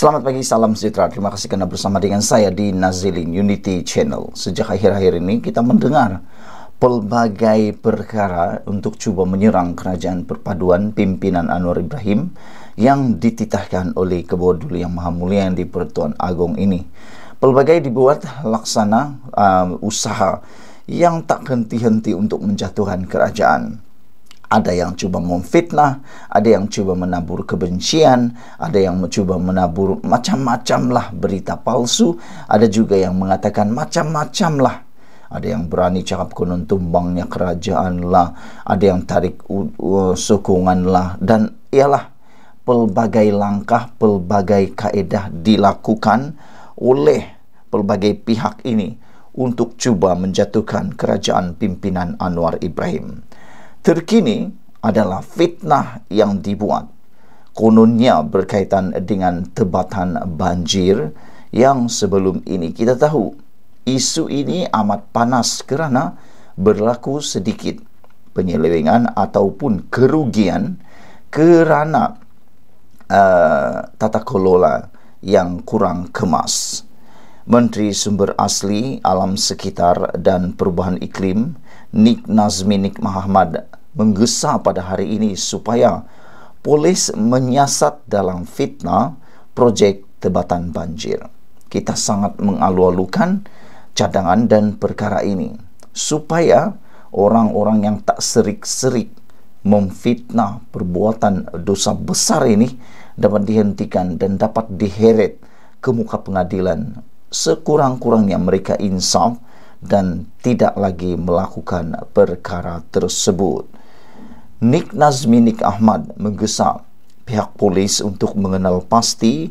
Selamat pagi, salam sejahtera. Terima kasih kerana bersama dengan saya di Nazilin Unity Channel. Sejak akhir-akhir ini, kita mendengar pelbagai perkara untuk cuba menyerang kerajaan perpaduan pimpinan Anwar Ibrahim yang dititahkan oleh Kebodul Yang Maha Mulia yang di Pertuan Agong ini. Pelbagai dibuat laksana uh, usaha yang tak henti-henti untuk menjatuhkan kerajaan ada yang cuba memfitnah, ada yang cuba menabur kebencian, ada yang cuba menabur macam macamlah berita palsu, ada juga yang mengatakan macam macamlah Ada yang berani cakap konon tumbangnya kerajaan lah, ada yang tarik sokongan lah, dan ialah pelbagai langkah, pelbagai kaedah dilakukan oleh pelbagai pihak ini untuk cuba menjatuhkan kerajaan pimpinan Anwar Ibrahim terkini adalah fitnah yang dibuat kononnya berkaitan dengan tebatan banjir yang sebelum ini kita tahu isu ini amat panas kerana berlaku sedikit penyelewengan ataupun kerugian kerana uh, tata kelola yang kurang kemas Menteri Sumber Asli Alam Sekitar dan Perubahan Iklim Nik Nazmi Nik Mahamad menggesa pada hari ini supaya polis menyiasat dalam fitnah projek tebatan banjir. Kita sangat mengalu-alukan cadangan dan perkara ini supaya orang-orang yang tak serik-serik memfitnah perbuatan dosa besar ini dapat dihentikan dan dapat diheret ke muka pengadilan sekurang-kurangnya mereka insaf dan tidak lagi melakukan perkara tersebut. Nik Nazmi Nik Ahmad menggesa pihak polis untuk mengenal pasti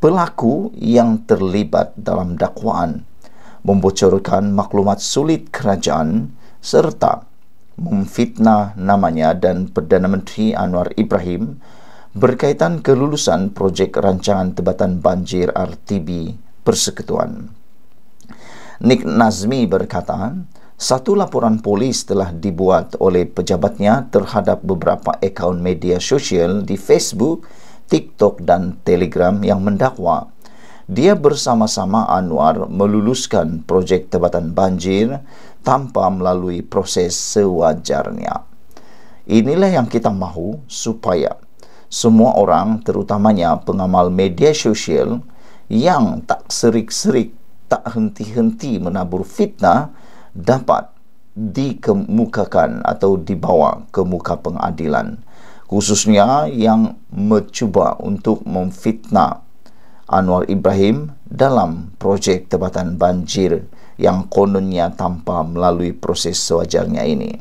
pelaku yang terlibat dalam dakwaan, membocorkan maklumat sulit kerajaan serta memfitnah namanya dan Perdana Menteri Anwar Ibrahim berkaitan kelulusan projek rancangan tebatan banjir RTB Persekutuan. Nik Nazmi berkata, satu laporan polis telah dibuat oleh pejabatnya terhadap beberapa akaun media sosial di Facebook, TikTok dan Telegram yang mendakwa. Dia bersama-sama Anwar meluluskan projek tebatan banjir tanpa melalui proses sewajarnya. Inilah yang kita mahu supaya semua orang terutamanya pengamal media sosial yang tak serik-serik tak henti-henti menabur fitnah dapat dikemukakan atau dibawa ke muka pengadilan khususnya yang mencuba untuk memfitnah Anwar Ibrahim dalam projek tebatan banjir yang kononnya tanpa melalui proses sewajarnya ini.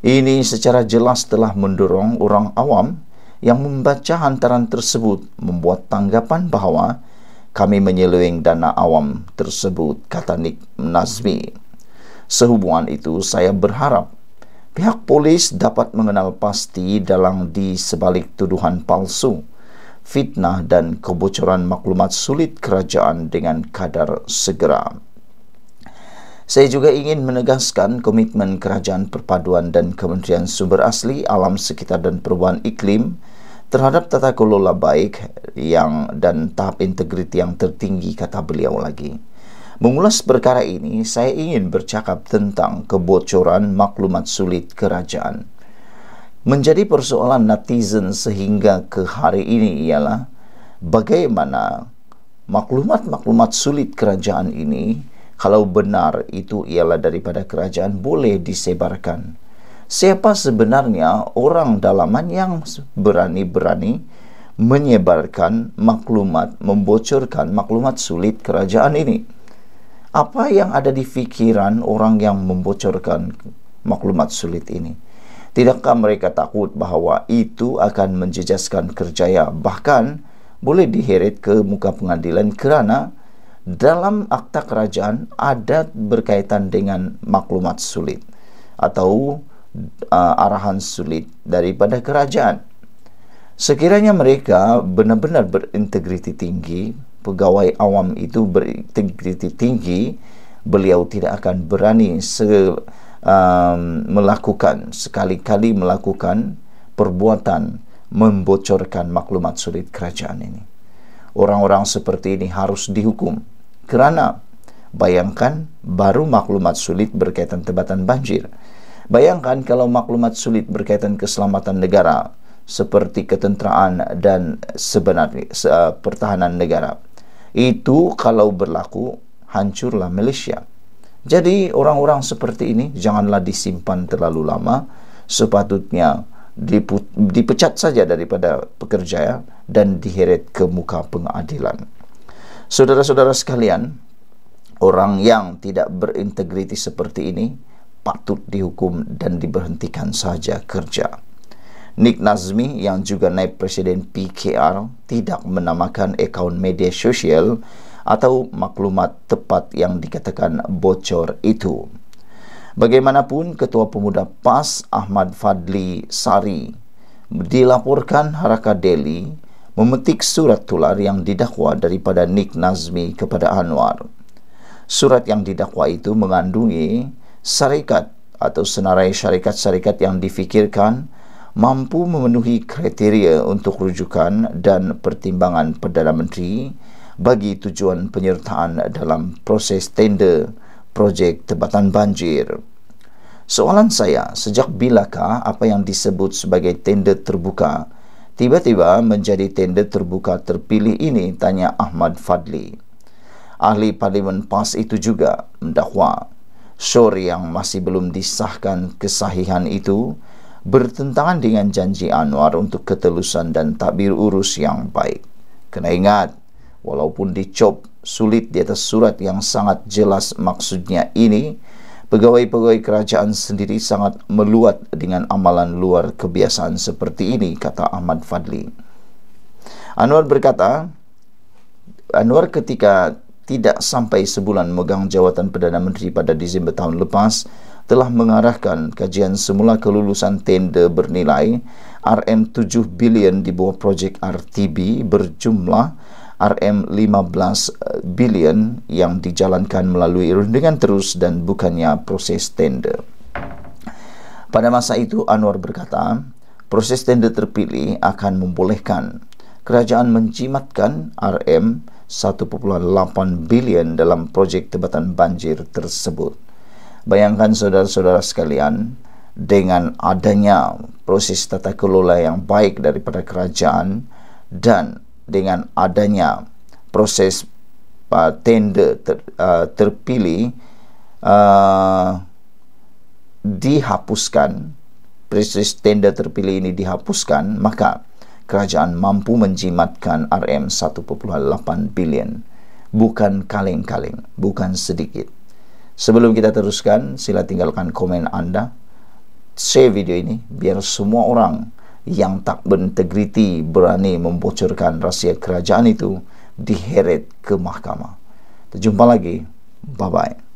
Ini secara jelas telah mendorong orang awam yang membaca hantaran tersebut membuat tanggapan bahawa kami menyeluing dana awam tersebut, kata Nik Nazmi. Sehubungan itu, saya berharap pihak polis dapat mengenal pasti dalam di sebalik tuduhan palsu, fitnah dan kebocoran maklumat sulit kerajaan dengan kadar segera. Saya juga ingin menegaskan komitmen Kerajaan Perpaduan dan Kementerian Sumber Asli, Alam Sekitar dan Perubahan Iklim terhadap tata kelola baik yang dan tahap integriti yang tertinggi kata beliau lagi. Mengulas perkara ini, saya ingin bercakap tentang kebocoran maklumat sulit kerajaan. Menjadi persoalan netizen sehingga ke hari ini ialah bagaimana maklumat-maklumat sulit kerajaan ini kalau benar itu ialah daripada kerajaan boleh disebarkan siapa sebenarnya orang dalaman yang berani-berani menyebarkan maklumat, membocorkan maklumat sulit kerajaan ini. Apa yang ada di fikiran orang yang membocorkan maklumat sulit ini? Tidakkah mereka takut bahawa itu akan menjejaskan kerjaya bahkan boleh diheret ke muka pengadilan kerana dalam akta kerajaan ada berkaitan dengan maklumat sulit atau uh, arahan sulit daripada kerajaan. Sekiranya mereka benar-benar berintegriti tinggi, pegawai awam itu berintegriti tinggi, beliau tidak akan berani se um, melakukan sekali-kali melakukan perbuatan membocorkan maklumat sulit kerajaan ini. Orang-orang seperti ini harus dihukum kerana bayangkan baru maklumat sulit berkaitan tebatan banjir. Bayangkan kalau maklumat sulit berkaitan keselamatan negara seperti ketenteraan dan sebenarnya eh, pertahanan negara. Itu kalau berlaku hancurlah Malaysia. Jadi orang-orang seperti ini janganlah disimpan terlalu lama sepatutnya dipecat saja daripada pekerja ya, dan diheret ke muka pengadilan. Saudara-saudara sekalian, orang yang tidak berintegriti seperti ini patut dihukum dan diberhentikan saja kerja. Nik Nazmi yang juga naib presiden PKR tidak menamakan akaun media sosial atau maklumat tepat yang dikatakan bocor itu. Bagaimanapun, Ketua Pemuda PAS Ahmad Fadli Sari dilaporkan Haraka Delhi memetik surat tular yang didakwa daripada Nik Nazmi kepada Anwar. Surat yang didakwa itu mengandungi syarikat atau senarai syarikat-syarikat yang difikirkan mampu memenuhi kriteria untuk rujukan dan pertimbangan Perdana Menteri bagi tujuan penyertaan dalam proses tender projek tebatan banjir. Soalan saya, sejak bilakah apa yang disebut sebagai tender terbuka tiba-tiba menjadi tender terbuka terpilih ini tanya Ahmad Fadli. Ahli Parlimen PAS itu juga mendakwa Shor yang masih belum disahkan kesahihan itu bertentangan dengan janji Anwar untuk ketelusan dan takbir urus yang baik. Kena ingat, walaupun dicop sulit di atas surat yang sangat jelas maksudnya ini, pegawai-pegawai kerajaan sendiri sangat meluat dengan amalan luar kebiasaan seperti ini, kata Ahmad Fadli. Anwar berkata, Anwar ketika tidak sampai sebulan megang jawatan Perdana Menteri pada Disember tahun lepas telah mengarahkan kajian semula kelulusan tender bernilai RM7 bilion di bawah projek RTB berjumlah RM15 bilion yang dijalankan melalui rundingan terus dan bukannya proses tender. Pada masa itu Anwar berkata, proses tender terpilih akan membolehkan kerajaan menjimatkan RM 1.8 bilion dalam projek tebatan banjir tersebut. Bayangkan saudara-saudara sekalian, dengan adanya proses tata kelola yang baik daripada kerajaan dan dengan adanya proses uh, tender ter, uh, terpilih uh, dihapuskan proses tender terpilih ini dihapuskan maka kerajaan mampu menjimatkan RM1.8 bilion. Bukan kaleng-kaleng, bukan sedikit. Sebelum kita teruskan, sila tinggalkan komen anda. Share video ini biar semua orang yang tak berintegriti berani membocorkan rahsia kerajaan itu diheret ke mahkamah. Terjumpa lagi. Bye-bye.